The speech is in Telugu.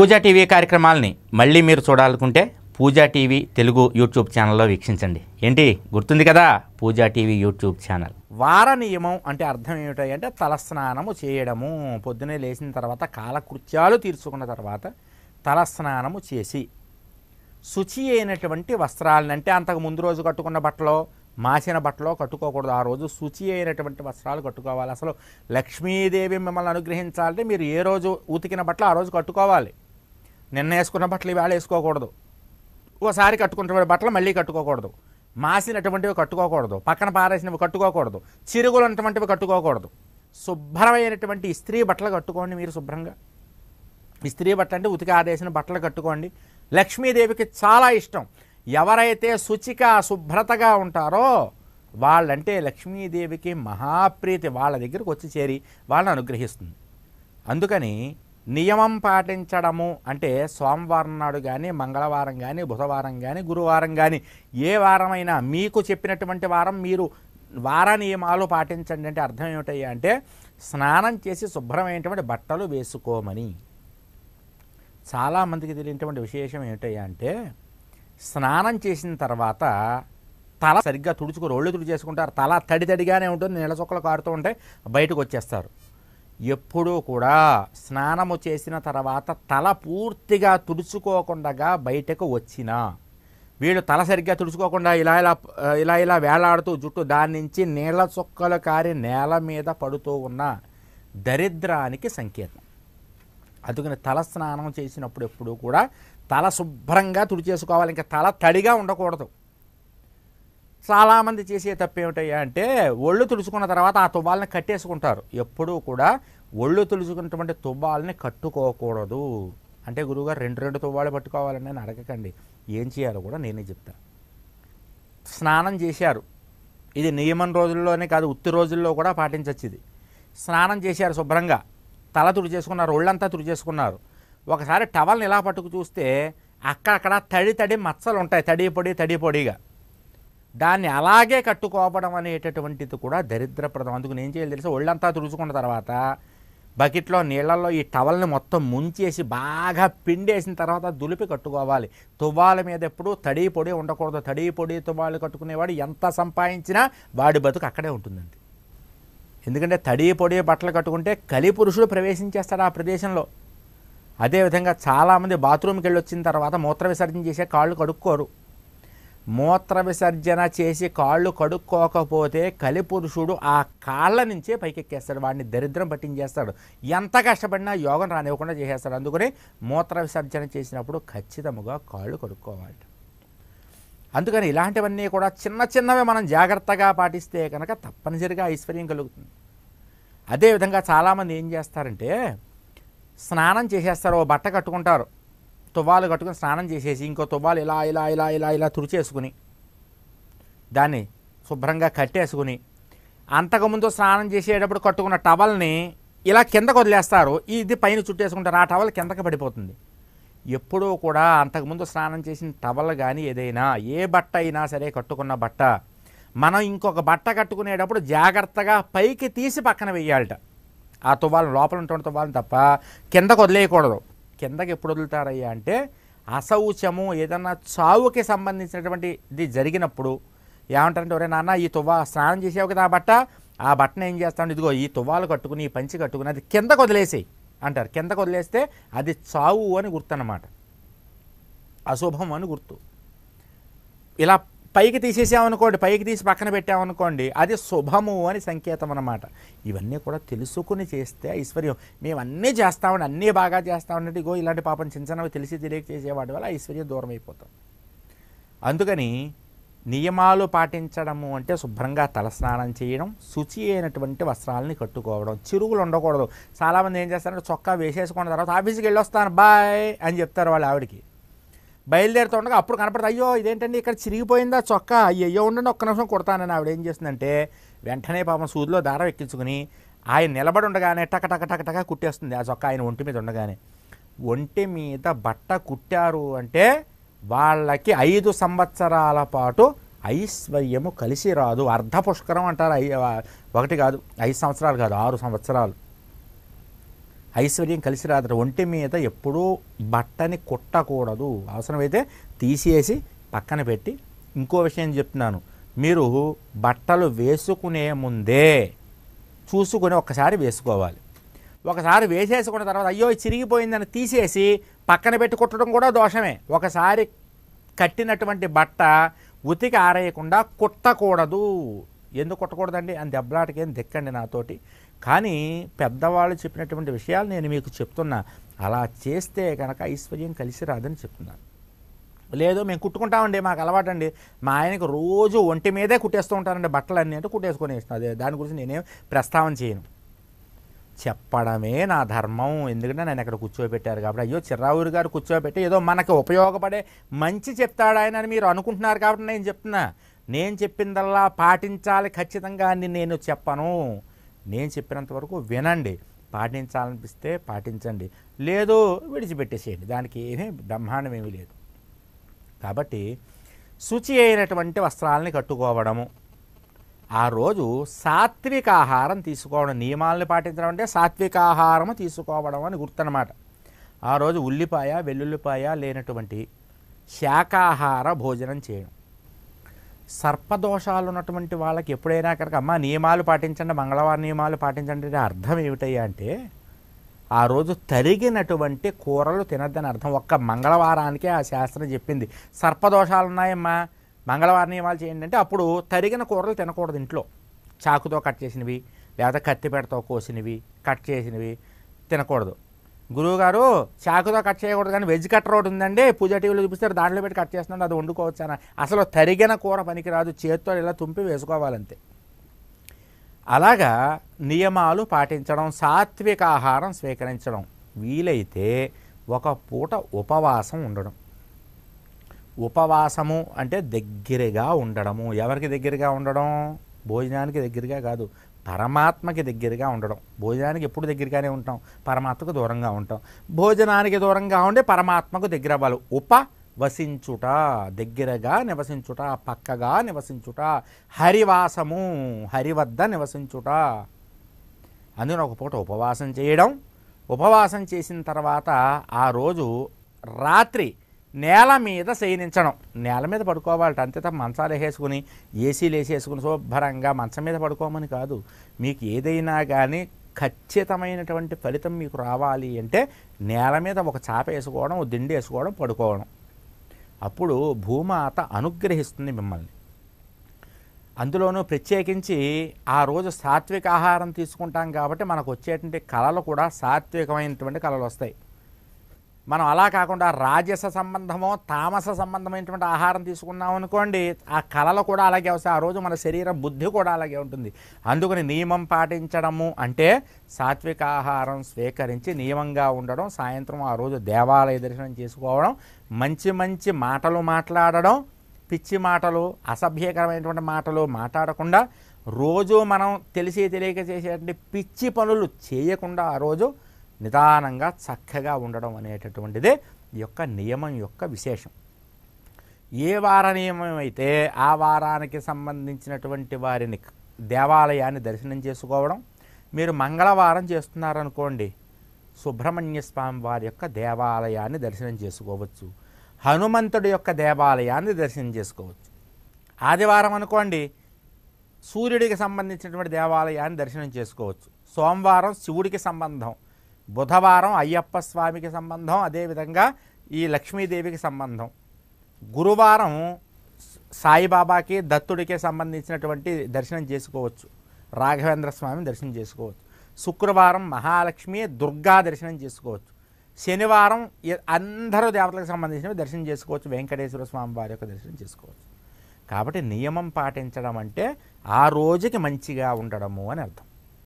పూజా టీవీ కార్యక్రమాలని మళ్ళీ మీరు చూడాలనుకుంటే పూజా టీవీ తెలుగు యూట్యూబ్ ఛానల్లో వీక్షించండి ఏంటి గుర్తుంది కదా పూజా టీవీ యూట్యూబ్ ఛానల్ వార నియమం అంటే అర్థం ఏమిటంటే తలస్నానము చేయడము పొద్దునే లేచిన తర్వాత కాలకృత్యాలు తీర్చుకున్న తర్వాత తలస్నానము చేసి శుచి అయినటువంటి వస్త్రాలను అంటే అంతకు ముందు రోజు కట్టుకున్న బట్టలో మాసిన బట్టలో కట్టుకోకూడదు ఆ రోజు శుచి అయినటువంటి వస్త్రాలు కట్టుకోవాలి అసలు లక్ష్మీదేవి మిమ్మల్ని అనుగ్రహించాలంటే మీరు ఏ రోజు ఉతికిన బట్టలు ఆ రోజు కట్టుకోవాలి నిన్న వేసుకున్న బట్టలు ఇవాళ వేసుకోకూడదు ఓసారి కట్టుకుంటున్న బట్టలు మళ్ళీ కట్టుకోకూడదు మాసినటువంటివి కట్టుకోకూడదు పక్కన పారేసినవి కట్టుకోకూడదు చిరుగులు అన్నటువంటివి కట్టుకోకూడదు శుభ్రమైనటువంటి ఇస్త్రీ బట్టలు కట్టుకోండి మీరు శుభ్రంగా ఇస్త్రీ బట్ట అంటే ఉతికి ఆదేసిన బట్టలు కట్టుకోండి లక్ష్మీదేవికి చాలా ఇష్టం ఎవరైతే శుచిక శుభ్రతగా ఉంటారో వాళ్ళంటే లక్ష్మీదేవికి మహాప్రీతి వాళ్ళ దగ్గరకు వచ్చి చేరి వాళ్ళని అనుగ్రహిస్తుంది అందుకని నియమం పాటించడము అంటే సోమవారం నాడు కానీ మంగళవారం కానీ బుధవారం కానీ గురువారం కానీ ఏ వారమైనా మీకు చెప్పినటువంటి వారం మీరు వార నియమాలు పాటించండి అంటే అర్థం ఏమిటయ్యా అంటే స్నానం చేసి శుభ్రమైనటువంటి బట్టలు వేసుకోమని చాలామందికి తెలియనటువంటి విశేషం ఏమిటయ్యా అంటే స్నానం చేసిన తర్వాత తల సరిగ్గా తుడుచుకుని ఒళ్ళు తుడి చేసుకుంటారు తల తడి తడిగానే ఉంటుంది నీళ్ళ చొక్కలు కారుతూ ఉంటే బయటకు వచ్చేస్తారు ఎప్పుడూ కూడా స్నానము చేసిన తర్వాత తల పూర్తిగా తుడుచుకోకుండా బయటకు వచ్చిన వీళ్ళు తల సరిగ్గా తుడుచుకోకుండా ఇలా ఇలా ఇలా ఇలా వేలాడుతూ జుట్టు దాని నుంచి నీళ్ళ చుక్కలు కారి నేల మీద పడుతూ ఉన్న దరిద్రానికి సంకేతం అందుకని తల స్నానం చేసినప్పుడు ఎప్పుడూ కూడా తల శుభ్రంగా తుడిచేసుకోవాలి ఇంకా తల తడిగా ఉండకూడదు చాలామంది చేసే తప్పు ఏమిటయ్యా అంటే ఒళ్ళు తుడుచుకున్న తర్వాత ఆ తువ్వాలని కట్టేసుకుంటారు ఎప్పుడూ కూడా ఒళ్ళు తుడుచుకున్నటువంటి తువ్వాలని కట్టుకోకూడదు అంటే గురువుగారు రెండు రెండు తువ్వాళ్ళు పట్టుకోవాలని నేను అడగకండి ఏం చేయాలో కూడా నేనే చెప్తాను స్నానం చేశారు ఇది నియమం రోజుల్లోనే కాదు ఉత్తి రోజుల్లో కూడా పాటించచ్చు ఇది స్నానం చేశారు శుభ్రంగా తల తుడిచేసుకున్నారు ఒళ్ళంతా తుడి చేసుకున్నారు ఒకసారి టవల్ని ఇలా పట్టుకు చూస్తే అక్కడక్కడ తడి తడి మచ్చలు ఉంటాయి తడి పొడి తడి పొడిగా దాన్ని అలాగే కట్టుకోవడం అనేటటువంటిది కూడా దరిద్రప్రదం అందుకు నేను చేయాలి తెలుసు ఒళ్ళంతా తుడుచుకున్న తర్వాత బకెట్లో నీళ్ళల్లో ఈ టవల్ని మొత్తం ముంచేసి బాగా పిండేసిన తర్వాత దులిపి కట్టుకోవాలి తువ్వాల మీద ఎప్పుడు తడి పొడి ఉండకూడదు తడి పొడి తువ్వాలు కట్టుకునేవాడు ఎంత సంపాదించినా వాడి బతుకు అక్కడే ఉంటుందండి ఎందుకంటే తడి పొడి బట్టలు కట్టుకుంటే కలి పురుషుడు ప్రవేశించేస్తాడు ఆ ప్రదేశంలో అదేవిధంగా చాలామంది బాత్రూమ్కి వెళ్ళి వచ్చిన తర్వాత మూత్ర విసర్జన చేసే కాళ్ళు కడుక్కోరు మూత్ర విసర్జన చేసి కాళ్ళు కడుక్కోకపోతే కలిపురుషుడు ఆ కాళ్ళ నుంచే పైకెక్కేస్తాడు వాడిని దరిద్రం పట్టించేస్తాడు ఎంత కష్టపడినా యోగం రానివ్వకుండా చేసేస్తాడు అందుకని మూత్ర విసర్జన చేసినప్పుడు ఖచ్చితముగా కాళ్ళు కడుక్కోవాలి అందుకని ఇలాంటివన్నీ కూడా చిన్న చిన్నవి మనం జాగ్రత్తగా పాటిస్తే కనుక తప్పనిసరిగా ఐశ్వర్యం కలుగుతుంది అదేవిధంగా చాలామంది ఏం చేస్తారంటే స్నానం చేసేస్తారు ఓ బట్ట కట్టుకుంటారు తువ్వాలు కట్టుకుని స్నానం చేసేసి ఇంకో తువ్వాలు ఇలా ఇలా ఇలా ఇలా ఇలా తుడిచేసుకుని దాన్ని శుభ్రంగా కట్టేసుకుని అంతకుముందు స్నానం చేసేటప్పుడు కట్టుకున్న టవల్ని ఇలా కిందకు వదిలేస్తారు ఇది పైన చుట్టేసుకుంటారు ఆ టవల్ కిందకి పడిపోతుంది ఎప్పుడూ కూడా అంతకుముందు స్నానం చేసిన టవల్ కానీ ఏదైనా ఏ బట్ట అయినా సరే కట్టుకున్న బట్ట మనం ఇంకొక బట్ట కట్టుకునేటప్పుడు జాగ్రత్తగా పైకి తీసి పక్కన వేయాలట ఆ తువ్వాలను లోపల ఉంటున్న తువ్వాలను తప్ప కిందకు వదిలేయకూడదు కిందకి ఎప్పుడు వదులుతారయ్యా అంటే అశౌచము ఏదన్నా చావుకి సంబంధించినటువంటి ఇది జరిగినప్పుడు ఏమంటారంటే ఒరే నాన్న ఈ తువ్వ స్నానం చేసేవి కదా ఆ బట్ట ఆ బట్టను ఏం చేస్తాను ఇదిగో ఈ తువ్వాలు కట్టుకుని ఈ పంచి కట్టుకుని అది కిందకు వదిలేసేయి అంటారు కిందకు వదిలేస్తే అది చావు అని గుర్తు అనమాట అశుభం అని గుర్తు ఇలా పైకి తీసేసామనుకోండి పైకి తీసి పక్కన పెట్టామనుకోండి అది శుభము అని సంకేతం అనమాట ఇవన్నీ కూడా తెలుసుకుని చేస్తే ఐశ్వర్యం మేము అన్నీ ఉండే అన్నీ బాగా చేస్తామంటే ఇగో ఇలాంటి పాపం చిన్నవి తెలిసి తెలియక చేసేవాడి వల్ల ఐశ్వర్యం దూరం అయిపోతాం అందుకని నియమాలు పాటించడము అంటే శుభ్రంగా తలస్నానం చేయడం శుచి అయినటువంటి వస్త్రాలని కట్టుకోవడం చిరుగులు ఉండకూడదు చాలామంది ఏం చేస్తారంటే చొక్కా వేసేసుకున్న తర్వాత ఆఫీస్కి వెళ్ళొస్తాను బాయ్ అని చెప్తారు వాళ్ళు ఆవిడకి బయలుదేరుతుండగా అప్పుడు కనపడదు అయ్యో ఇదేంటండి ఇక్కడ చిరిగిపోయిందా చొక్క అయ్యో ఉండండి ఒక్క నిమిషం కుడతానని ఆవిడ ఏం చేస్తుందంటే వెంటనే పాపం సూదిలో దారం ఎక్కించుకుని ఆయన నిలబడి ఉండగానే టక టక టక టక కుట్టేస్తుంది ఆ చొక్క ఆయన ఒంటి మీద ఉండగానే ఒంటి మీద బట్ట కుట్టారు అంటే వాళ్ళకి ఐదు సంవత్సరాల పాటు ఐశ్వర్యము కలిసి రాదు అర్ధ పుష్కరం అంటారు ఒకటి కాదు ఐదు సంవత్సరాలు కాదు ఆరు సంవత్సరాలు ఐశ్వర్యం కలిసి రాదు ఒంటి మీద ఎప్పుడూ బట్టని కుట్టకూడదు అవసరమైతే తీసేసి పక్కన పెట్టి ఇంకో విషయం చెప్తున్నాను మీరు బట్టలు వేసుకునే ముందే చూసుకొని ఒక్కసారి వేసుకోవాలి ఒకసారి వేసేసుకున్న తర్వాత అయ్యో చిరిగిపోయిందని తీసేసి పక్కన పెట్టి కుట్టడం కూడా దోషమే ఒకసారి కట్టినటువంటి బట్ట ఉతికి ఆరేయకుండా కుట్టకూడదు ఎందుకు కుట్టకూడదండి అని దెబ్బలాటకేం దిక్కండి నాతోటి కానీ పెద్దవాళ్ళు చెప్పినటువంటి విషయాలు నేను మీకు చెప్తున్నా అలా చేస్తే కనుక ఐశ్వర్యం కలిసి రాదని చెప్తున్నాను లేదు మేము కుట్టుకుంటామండి మాకు అలవాటండి మా ఆయనకు రోజు ఒంటి మీదే కుట్టేస్తూ ఉంటానండి బట్టలు అన్నీ అంటే కుట్టేసుకొని వేసిన అదే దాని గురించి నేనేం ప్రస్తావన చేయను చెప్పడమే నా ధర్మం ఎందుకంటే నేను ఎక్కడ కూర్చోబెట్టారు కాబట్టి అయ్యో చిరావురి గారు కూర్చోబెట్టి ఏదో మనకు ఉపయోగపడే మంచి చెప్తాడు ఆయన అని మీరు అనుకుంటున్నారు కాబట్టి నేను చెప్తున్నా నేను చెప్పిందల్లా పాటించాలి ఖచ్చితంగా అని నేను చెప్పను నేను చెప్పినంత వరకు వినండి పాటించాలనిపిస్తే పాటించండి లేదు విడిచిపెట్టేసేయండి దానికి ఏమీ బ్రహ్మాండం ఏమీ లేదు కాబట్టి శుచి అయినటువంటి వస్త్రాలని కట్టుకోవడము ఆ రోజు సాత్విక ఆహారం తీసుకోవడం నియమాలను పాటించడం అంటే సాత్విక ఆహారం తీసుకోవడం అని గుర్తనమాట ఆ రోజు ఉల్లిపాయ వెల్లుల్లిపాయ లేనటువంటి శాకాహార భోజనం చేయడం సర్పదోషాలు ఉన్నటువంటి వాళ్ళకి ఎప్పుడైనా కనుక అమ్మ నియమాలు పాటించండి మంగళవారం నియమాలు పాటించండి అంటే అర్థం ఏమిటయ్యా అంటే ఆ రోజు తరిగినటువంటి కూరలు తినద్దని అర్థం ఒక్క మంగళవారానికే ఆ శాస్త్రం చెప్పింది సర్పదోషాలు ఉన్నాయమ్మా మంగళవారం నియమాలు చేయండి అంటే అప్పుడు తరిగిన కూరలు తినకూడదు ఇంట్లో చాకుతో కట్ చేసినవి లేదా కత్తిపేటతో కోసినవి కట్ చేసినవి తినకూడదు గురువుగారు చాకుతో కట్ చేయకూడదు కానీ వెజ్ కట్టర్ ఒకటి ఉందండి పూజ టీవీలో చూపిస్తారు దాంట్లో పెట్టి కట్ చేస్తున్నాడు అది వండుకోవచ్చాన అసలు తరిగిన కూర పనికిరాదు చేత్తో ఇలా తుంపి వేసుకోవాలంతే అలాగా నియమాలు పాటించడం సాత్విక ఆహారం స్వీకరించడం వీలైతే ఒక పూట ఉపవాసం ఉండడం ఉపవాసము అంటే దగ్గరగా ఉండడము ఎవరికి దగ్గరగా ఉండడం భోజనానికి దగ్గరగా కాదు పరమాత్మకి దగ్గరగా ఉండడం భోజనానికి ఎప్పుడు దగ్గరగానే ఉంటాం పరమాత్మకు దూరంగా ఉంటాం భోజనానికి దూరంగా ఉండి పరమాత్మకు దగ్గర అవ్వాలి ఉప వసించుట దగ్గరగా నివసించుట పక్కగా నివసించుట హరివాసము హరి వద్ద నివసించుట అందుకని ఒక పూట ఉపవాసం చేయడం ఉపవాసం చేసిన తర్వాత ఆ రోజు రాత్రి నేల మీద శయనించడం నేల మీద పడుకోవాలట అంతే తప్ప మంచాలు వేసేసుకుని ఏసీలు వేసేసుకుని శుభ్రంగా మంచం మీద పడుకోమని కాదు మీకు ఏదైనా కానీ ఖచ్చితమైనటువంటి ఫలితం మీకు రావాలి అంటే నేల మీద ఒక చాప వేసుకోవడం ఒక దిండి వేసుకోవడం పడుకోవడం అప్పుడు భూమాత అనుగ్రహిస్తుంది మిమ్మల్ని అందులోనూ ప్రత్యేకించి ఆ రోజు సాత్విక ఆహారం తీసుకుంటాం కాబట్టి మనకు వచ్చేటువంటి కళలు కూడా సాత్వికమైనటువంటి కళలు వస్తాయి మనం అలా కాకుండా రాజస సంబంధమో తామస సంబంధమైనటువంటి ఆహారం తీసుకున్నాం అనుకోండి ఆ కళలు కూడా అలాగే వస్తాయి ఆ రోజు మన శరీర బుద్ధి కూడా అలాగే ఉంటుంది అందుకని నియమం పాటించడము అంటే సాత్విక ఆహారం స్వీకరించి నియమంగా ఉండడం సాయంత్రం ఆ రోజు దేవాలయ దర్శనం చేసుకోవడం మంచి మంచి మాటలు మాట్లాడడం పిచ్చి మాటలు అసభ్యకరమైనటువంటి మాటలు మాట్లాడకుండా రోజు మనం తెలిసి తెలియక చేసేటువంటి పిచ్చి పనులు చేయకుండా ఆ రోజు నిదానంగా చక్కగా ఉండడం అనేటటువంటిది ఈ యొక్క నియమం యొక్క విశేషం ఏ వార నియమం అయితే ఆ వారానికి సంబంధించినటువంటి వారిని దేవాలయాన్ని దర్శనం చేసుకోవడం మీరు మంగళవారం చేస్తున్నారనుకోండి సుబ్రహ్మణ్య స్వామి వారి యొక్క దేవాలయాన్ని దర్శనం చేసుకోవచ్చు హనుమంతుడి యొక్క దేవాలయాన్ని దర్శనం చేసుకోవచ్చు ఆదివారం అనుకోండి సూర్యుడికి సంబంధించినటువంటి దేవాలయాన్ని దర్శనం చేసుకోవచ్చు సోమవారం శివుడికి సంబంధం బుధవారం అయ్యప్ప స్వామికి సంబంధం అదేవిధంగా ఈ లక్ష్మీదేవికి సంబంధం గురువారం సాయిబాబాకి దత్తుడికి సంబంధించినటువంటి దర్శనం చేసుకోవచ్చు రాఘవేంద్ర స్వామి దర్శనం చేసుకోవచ్చు శుక్రవారం మహాలక్ష్మి దుర్గా దర్శనం చేసుకోవచ్చు శనివారం అందరూ దేవతలకు సంబంధించినవి దర్శనం చేసుకోవచ్చు వెంకటేశ్వర స్వామి వారి యొక్క దర్శనం చేసుకోవచ్చు కాబట్టి నియమం పాటించడం అంటే ఆ రోజుకి మంచిగా ఉండడము అని అర్థం